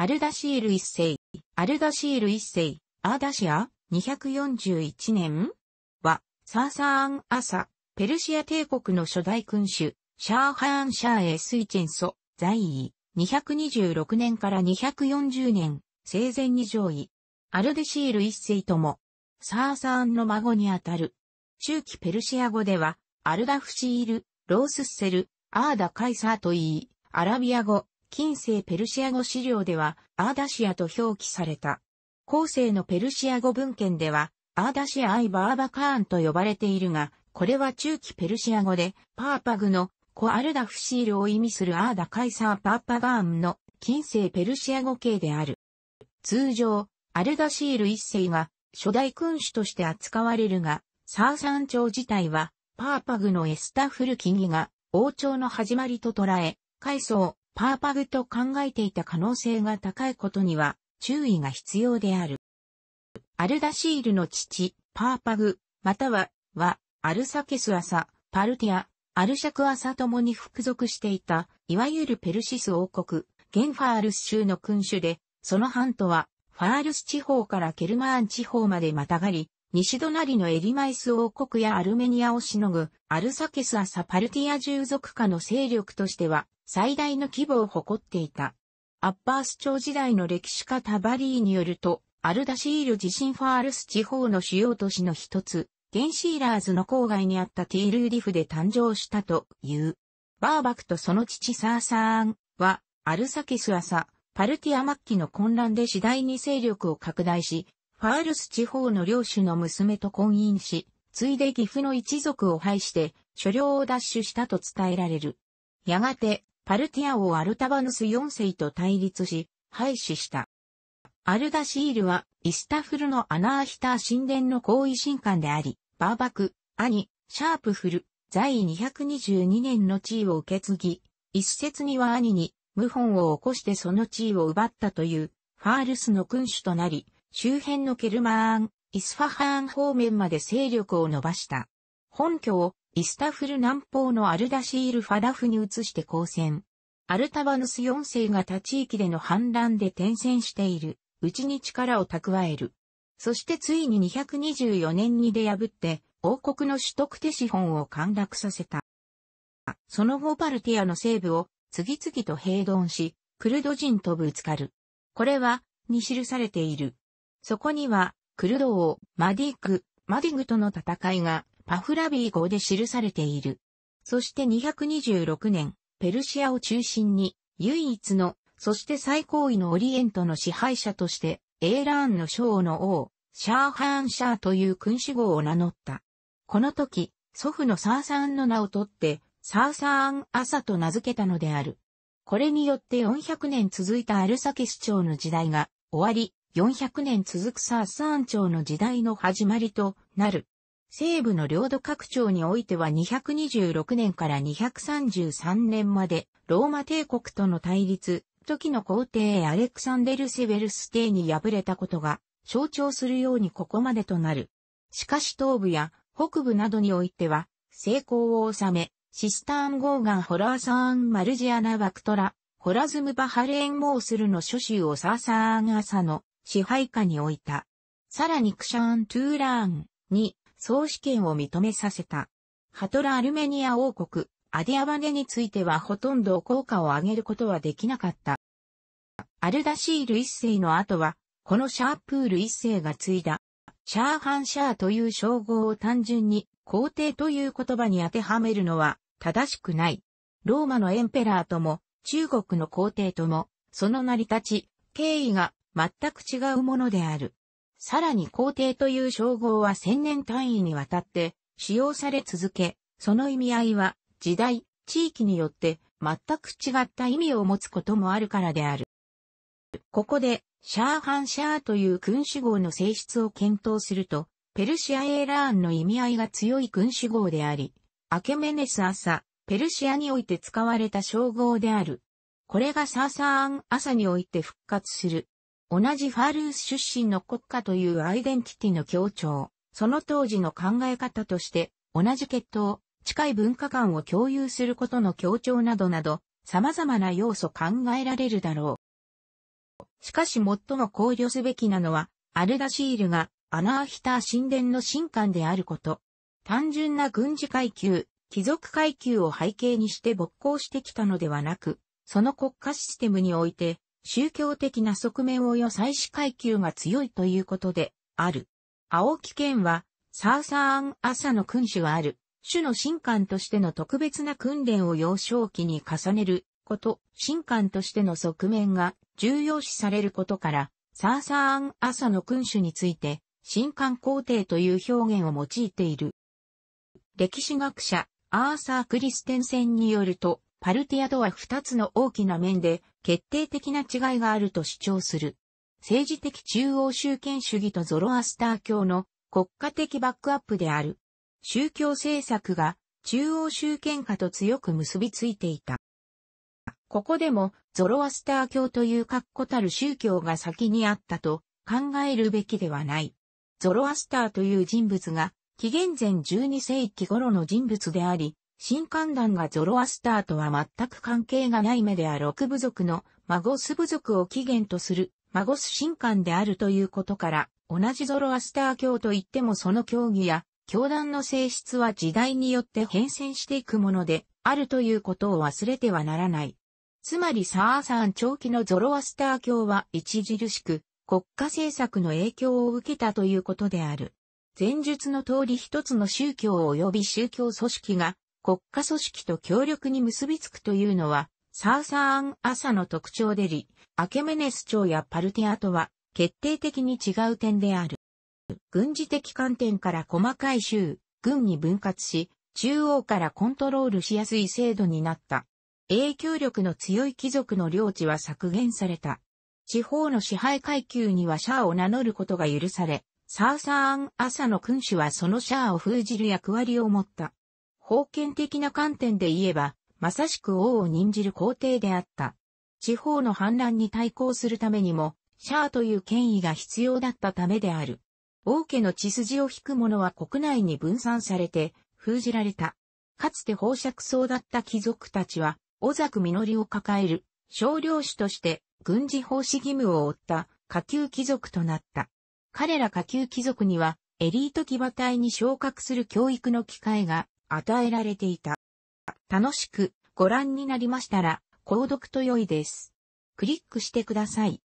アルダシール一世、アルダシール一世、アーダシア、241年は、サーサーン・アサ、ペルシア帝国の初代君主、シャーハーン・シャーエ・スイチェンソ、在位、226年から240年、生前に上位、アルデシール一世とも、サーサーンの孫にあたる。中期ペルシア語では、アルダフシール、ロースッセル、アーダ・カイサーといい、アラビア語、近世ペルシア語資料では、アーダシアと表記された。後世のペルシア語文献では、アーダシア・アイ・バーバカーンと呼ばれているが、これは中期ペルシア語で、パーパグのコアルダフシールを意味するアーダ・カイサー・パーパガーンの近世ペルシア語系である。通常、アルダシール一世が初代君主として扱われるが、サーサン朝自体は、パーパグのエスタフルキギが王朝の始まりと捉え、階層、パーパグと考えていた可能性が高いことには注意が必要である。アルダシールの父、パーパグ、または、は、アルサケス朝、パルティア、アルシャク朝ともに服属していた、いわゆるペルシス王国、ゲンファールス州の君主で、その半島は、ファールス地方からケルマーン地方までまたがり、西隣のエリマイス王国やアルメニアをしのぐ、アルサケス朝パルティア従属下の勢力としては、最大の規模を誇っていた。アッパース朝時代の歴史家タバリーによると、アルダシール地震ファールス地方の主要都市の一つ、ゲンシーラーズの郊外にあったティールーリフで誕生したという。バーバクとその父サーサーンは、アルサキス朝、パルティア末期の混乱で次第に勢力を拡大し、ファールス地方の領主の娘と婚姻し、ついで岐阜の一族を排して、所領を奪取したと伝えられる。やがて、パルティア王アルタバヌス4世と対立し、廃止した。アルダシールは、イスタフルのアナーヒター神殿の行位神官であり、バーバク、兄、シャープフル、在位222年の地位を受け継ぎ、一説には兄に、謀反を起こしてその地位を奪ったという、ファールスの君主となり、周辺のケルマーン、イスファハーン方面まで勢力を伸ばした。本拠をイスタフル南方のアルダシール・ファダフに移して交戦。アルタバヌス4世が他地域での反乱で転戦している、うちに力を蓄える。そしてついに224年に出破って、王国の取得手資本を陥落させた。その後バルティアの西部を次々と併存し、クルド人とぶつかる。これは、に記されている。そこには、クルド王、マディーク、マディグとの戦いがパフラビー語で記されている。そして226年、ペルシアを中心に、唯一の、そして最高位のオリエントの支配者として、エーラーンの将の王、シャーハーンシャーという君主号を名乗った。この時、祖父のサーサーンの名を取って、サーサーン朝と名付けたのである。これによって400年続いたアルサケス朝の時代が終わり、400年続くサーサーン朝の時代の始まりとなる。西部の領土拡張においては226年から233年まで、ローマ帝国との対立、時の皇帝アレクサンデル・セベルス帝に敗れたことが、象徴するようにここまでとなる。しかし東部や北部などにおいては、成功を収め、シスターン・ゴーガン・ホラーサーン・マルジアナ・バクトラ、ホラズム・バハレーン・モースルの諸州をサーサーン・アサの支配下に置いた。さらにクシャーン・トゥーラーンに総主権を認めさせた。ハトラ・アルメニア王国、アディアバネについてはほとんど効果を上げることはできなかった。アルダシール一世の後は、このシャープール一世が継いだ。シャーハンシャーという称号を単純に皇帝という言葉に当てはめるのは正しくない。ローマのエンペラーとも中国の皇帝ともその成り立ち、経緯が全く違うものである。さらに皇帝という称号は千年単位にわたって使用され続け、その意味合いは時代、地域によって全く違った意味を持つこともあるからである。ここで、シャーハンシャーという君主号の性質を検討すると、ペルシアエーラーンの意味合いが強い君主号であり、アケメネス・朝、ペルシアにおいて使われた称号である。これがサーサーン・朝において復活する同じファールース出身の国家というアイデンティティの強調、その当時の考え方として、同じ血統、近い文化観を共有することの強調などなど、様々な要素考えられるだろう。しかし最も考慮すべきなのは、アルダシールがアナーヒター神殿の神官であること。単純な軍事階級、貴族階級を背景にして勃興してきたのではなく、その国家システムにおいて、宗教的な側面をよ祭司階級が強いということで、ある。青木県は、サーサーン朝の君主はある。主の神官としての特別な訓練を幼少期に重ねること、神官としての側面が重要視されることから、サーサーン朝の君主について、神官皇帝という表現を用いている。歴史学者、アーサー・クリステンセンによると、パルティアとは二つの大きな面で決定的な違いがあると主張する。政治的中央集権主義とゾロアスター教の国家的バックアップである。宗教政策が中央集権下と強く結びついていた。ここでもゾロアスター教という確固たる宗教が先にあったと考えるべきではない。ゾロアスターという人物が紀元前12世紀頃の人物であり、新官団がゾロアスターとは全く関係がない目でア六部族のマゴス部族を起源とするマゴス神官であるということから、同じゾロアスター教といってもその教義や教団の性質は時代によって変遷していくもので、あるということを忘れてはならない。つまりサーサン長期のゾロアスター教は著しく国家政策の影響を受けたということである。前述の通り一つの宗教及び宗教組織が国家組織と協力に結びつくというのは、サーサーン朝の特徴でり、アケメネス朝やパルティアとは決定的に違う点である。軍事的観点から細かい州、軍に分割し、中央からコントロールしやすい制度になった。影響力の強い貴族の領地は削減された。地方の支配階級にはシャアを名乗ることが許され、サーサーン朝の君主はそのシャアを封じる役割を持った。封建的な観点で言えば、まさしく王を任じる皇帝であった。地方の反乱に対抗するためにも、シャーという権威が必要だったためである。王家の血筋を引く者は国内に分散されて、封じられた。かつて宝爵僧だった貴族たちは、小作実りを抱える、少量主として、軍事奉仕義務を負った下級貴族となった。彼ら下級貴族には、エリート騎馬隊に昇格する教育の機会が与えられていた。楽しくご覧になりましたら、購読と良いです。クリックしてください。